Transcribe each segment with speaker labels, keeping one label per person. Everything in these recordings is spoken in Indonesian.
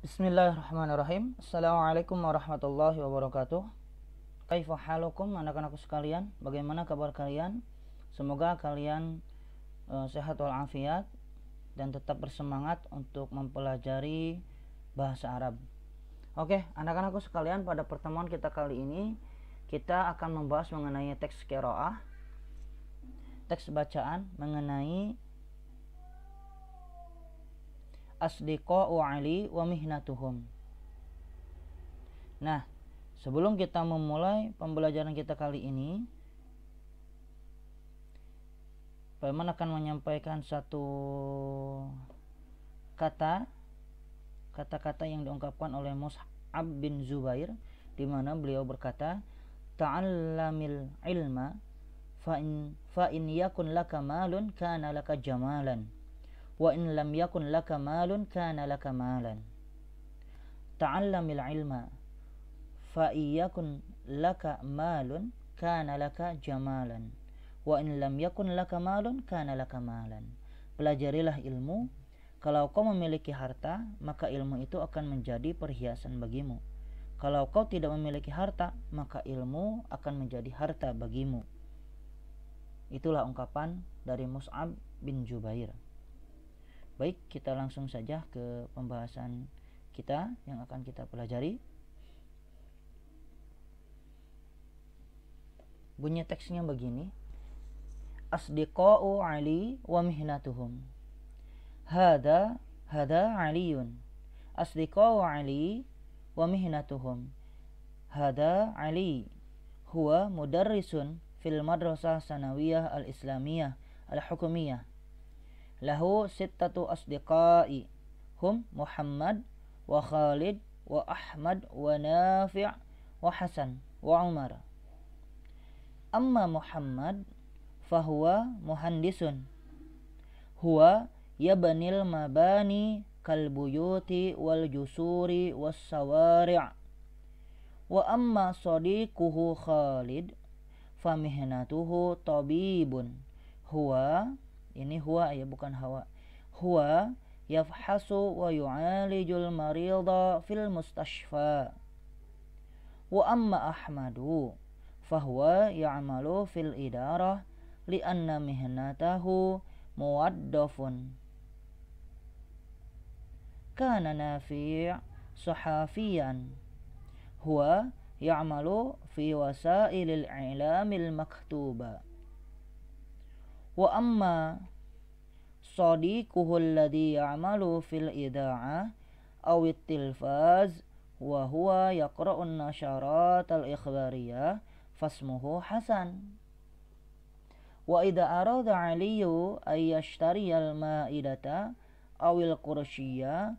Speaker 1: Bismillahirrahmanirrahim. Assalamualaikum warahmatullahi wabarakatuh. Kaifa halukum anak-anakku sekalian? Bagaimana kabar kalian? Semoga kalian uh, sehat walafiat dan tetap bersemangat untuk mempelajari bahasa Arab. Oke, anak-anakku sekalian, pada pertemuan kita kali ini kita akan membahas mengenai teks kiroah teks bacaan mengenai asdiqa'u Ali wa mihnatuhum. Nah, sebelum kita memulai pembelajaran kita kali ini, Paman akan menyampaikan satu kata kata-kata yang diungkapkan oleh Mus'ab bin Zubair di mana beliau berkata ta'allamil ilma fa in fa in yakun laka malun kana laka jamalan wa in lam yakun laka malun kana laka malan ta'allamil ilma fa iyakun laka malun kana laka jamalan wa in lam yakun laka malun kana laka malan pelajarilah ilmu kalau kau memiliki harta maka ilmu itu akan menjadi perhiasan bagimu kalau kau tidak memiliki harta maka ilmu akan menjadi harta bagimu Itulah ungkapan dari Mus'ab bin Jubair. Baik, kita langsung saja ke pembahasan kita yang akan kita pelajari. Bunyi teksnya begini. Asdiqa'u Ali wa mihnatuhum. Hada hada Aliun. Asdiqa'u Ali wa mihnatuhum. Hada Ali huwa mudarrisun fil madrasah sanawiyah al-islamiyah al-hukumiyah lahu sittatu asdiqai hum Muhammad wa Khalid wa Ahmad wa Nafi' wa Hasan wa Umar amma Muhammad fahuwa muhandisun huwa yabnil mabani kal buyuti wal jusuri was sawari' wa amma sadiquhu Khalid famihnatuhu tabibun huwa ini huwa ya bukan hawa. Huwa yafhasu wa yu'alijul marida fil mustashfa. Wa amma Ahmadu fahuwa ya'malu fil idarah li'anna mihnatahu muwaddafun. Kana Nafi' sahafiyan. Huwa ya'malu fi wasailil ilamil maktuba wa amma sadiquhu alladhi ya'malu fil idaa'a aw at-tilfaz wa huwa yaqra'u an-nasharat al-ikhbariyah fasmuhu Hasan wa idza arada aliyu ay yashtari al-ma'idata aw al-qursiyya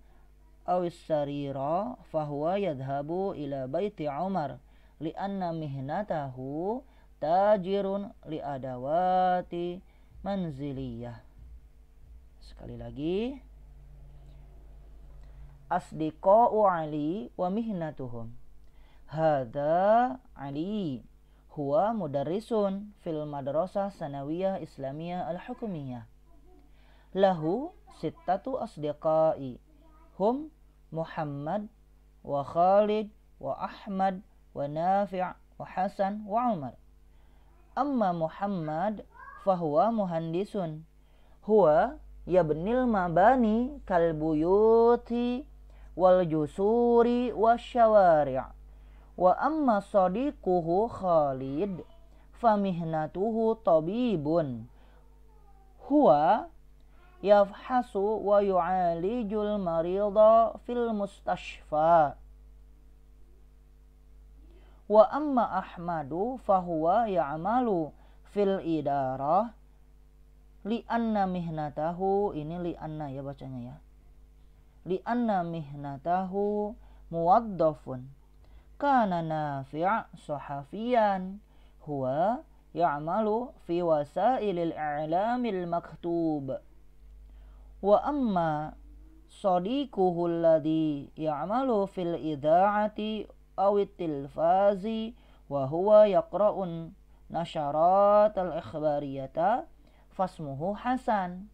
Speaker 1: aw as-sarira fahuwa yadhhabu ila baiti Umar li'anna mihnatahu tajirun li adawati manziliyah. Sekali lagi. Asdiqa'u Ali wa mihnatuhum. Hada Ali huwa mudarrisun fil madrasah sanawiyah islamiyah al-hukumiyah. Lahu sittatu asdiqai hum Muhammad wa Khalid wa Ahmad wa Nafi' wa Hasan wa Umar. Amma Muhammad fahuwa muhandisun. Huwa yabnil mabani kalbuyuti wal jusuri wasyawari' wa amma sadiquhu Khalid famihnatuhu tabibun huwa yafhasu wa yu'alijul marida fil mustashfa wa amma ahmadu fahuwa ya'malu fil idarah li'anna mihnatahu ini li'anna ya bacanya ya li'anna mihnatahu muwaddafun kana nafi' sahafiyan huwa ya'malu fi wasailil i'lamil maktub wa amma sadiquhu alladhi ya'malu fil idha'ati awit tilfazi wa huwa yaqra'un nasyaratal ikhbariyata fasmuhu Hasan.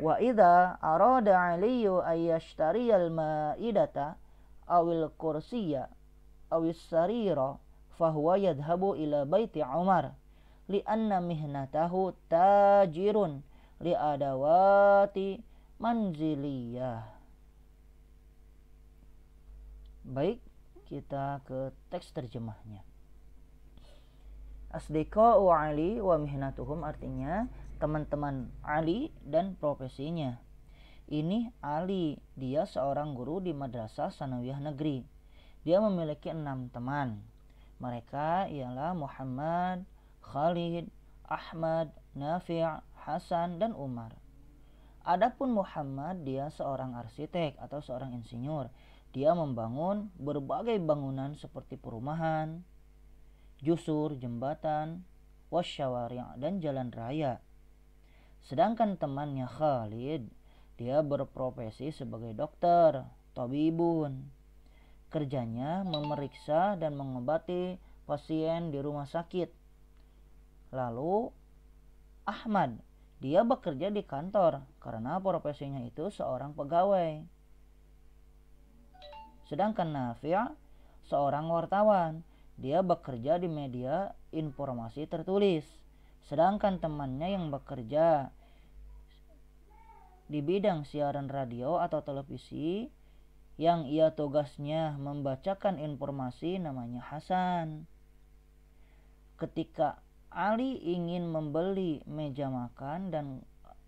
Speaker 1: Wa idza arada Aliyu ayyashtariyal ma'idata awil kursiya awis sarira fahuwa yadhabu ila baiti Umar li'anna mihnatahu tajirun li'adawati manziliyah. Baik, kita ke teks terjemahnya. Asdika wa Ali wa mihnatuhum artinya teman-teman Ali dan profesinya. Ini Ali, dia seorang guru di Madrasah Sanawiyah Negeri. Dia memiliki enam teman. Mereka ialah Muhammad, Khalid, Ahmad, Nafi', Hasan, dan Umar. Adapun Muhammad, dia seorang arsitek atau seorang insinyur. Dia membangun berbagai bangunan seperti perumahan, jusur, jembatan, wasyawari' dan jalan raya. Sedangkan temannya Khalid, dia berprofesi sebagai dokter, tabibun. Kerjanya memeriksa dan mengobati pasien di rumah sakit. Lalu Ahmad, dia bekerja di kantor karena profesinya itu seorang pegawai. Sedangkan Nafia, seorang wartawan dia bekerja di media informasi tertulis, sedangkan temannya yang bekerja di bidang siaran radio atau televisi yang ia tugasnya membacakan informasi namanya Hasan. Ketika Ali ingin membeli meja makan dan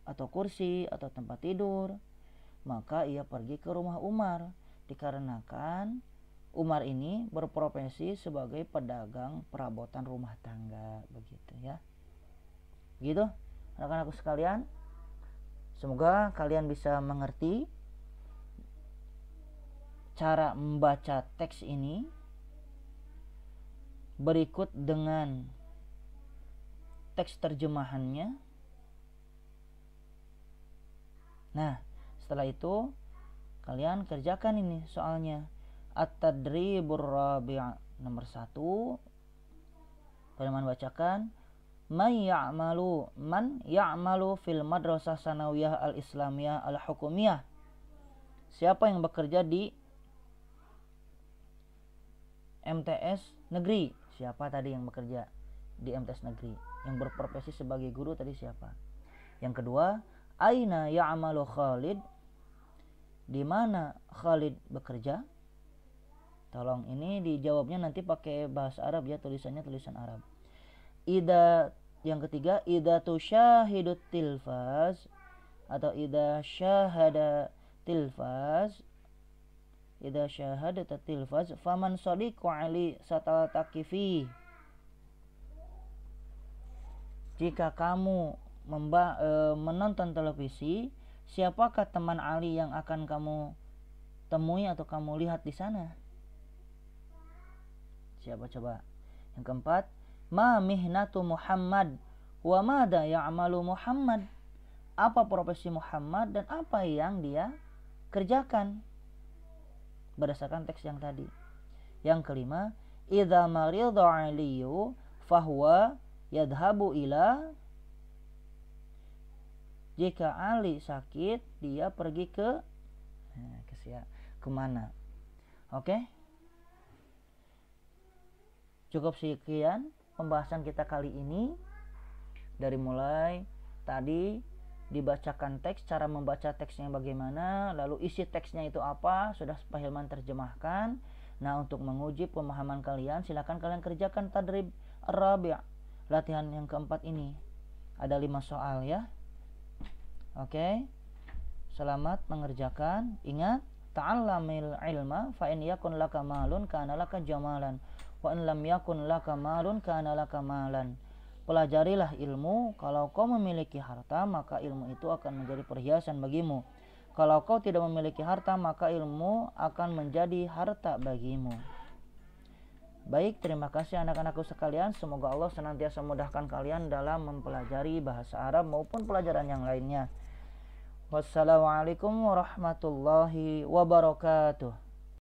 Speaker 1: atau kursi atau tempat tidur, maka ia pergi ke rumah Umar dikarenakan Umar ini berprofesi sebagai pedagang perabotan rumah tangga begitu ya. Gitu, anak-anakku sekalian. Semoga kalian bisa mengerti cara membaca teks ini berikut dengan teks terjemahannya. Nah, setelah itu kalian kerjakan ini soalnya At-tadribur rabi' nomor satu Pedoman bacakan Man ya'malu Man ya'malu fil madrasah sanawiyah al-islamiyah al-hukumiyah Siapa yang bekerja di MTS negeri Siapa tadi yang bekerja di MTS negeri Yang berprofesi sebagai guru tadi siapa Yang kedua Aina ya'malu Khalid di mana Khalid bekerja? Tolong ini dijawabnya nanti pakai bahasa Arab ya tulisannya tulisan Arab. Ida yang ketiga ida tusyahidut tilfaz atau ida syahada tilfaz ida syahada tilfaz faman sadiqu ali satatakifi jika kamu memba e, menonton televisi siapakah teman Ali yang akan kamu temui atau kamu lihat di sana Siapa coba? Yang keempat, ma mihnatu Muhammad wa mada ya'malu Muhammad? Apa profesi Muhammad dan apa yang dia kerjakan? Berdasarkan teks yang tadi. Yang kelima, idza marida aliyu fahuwa yadhabu ila jika Ali sakit dia pergi ke eh, ke kemana oke cukup sekian pembahasan kita kali ini dari mulai tadi dibacakan teks cara membaca teksnya bagaimana lalu isi teksnya itu apa sudah Pak Hilman terjemahkan nah untuk menguji pemahaman kalian silahkan kalian kerjakan tadrib Rabia latihan yang keempat ini ada lima soal ya oke selamat mengerjakan ingat ta'allamil ilma fa'in yakun laka malun kanalaka jamalan wa lam yakun laka malun pelajarilah ilmu kalau kau memiliki harta maka ilmu itu akan menjadi perhiasan bagimu kalau kau tidak memiliki harta maka ilmu akan menjadi harta bagimu Baik, terima kasih anak-anakku sekalian. Semoga Allah senantiasa mudahkan kalian dalam mempelajari bahasa Arab maupun pelajaran yang lainnya. Wassalamualaikum warahmatullahi wabarakatuh.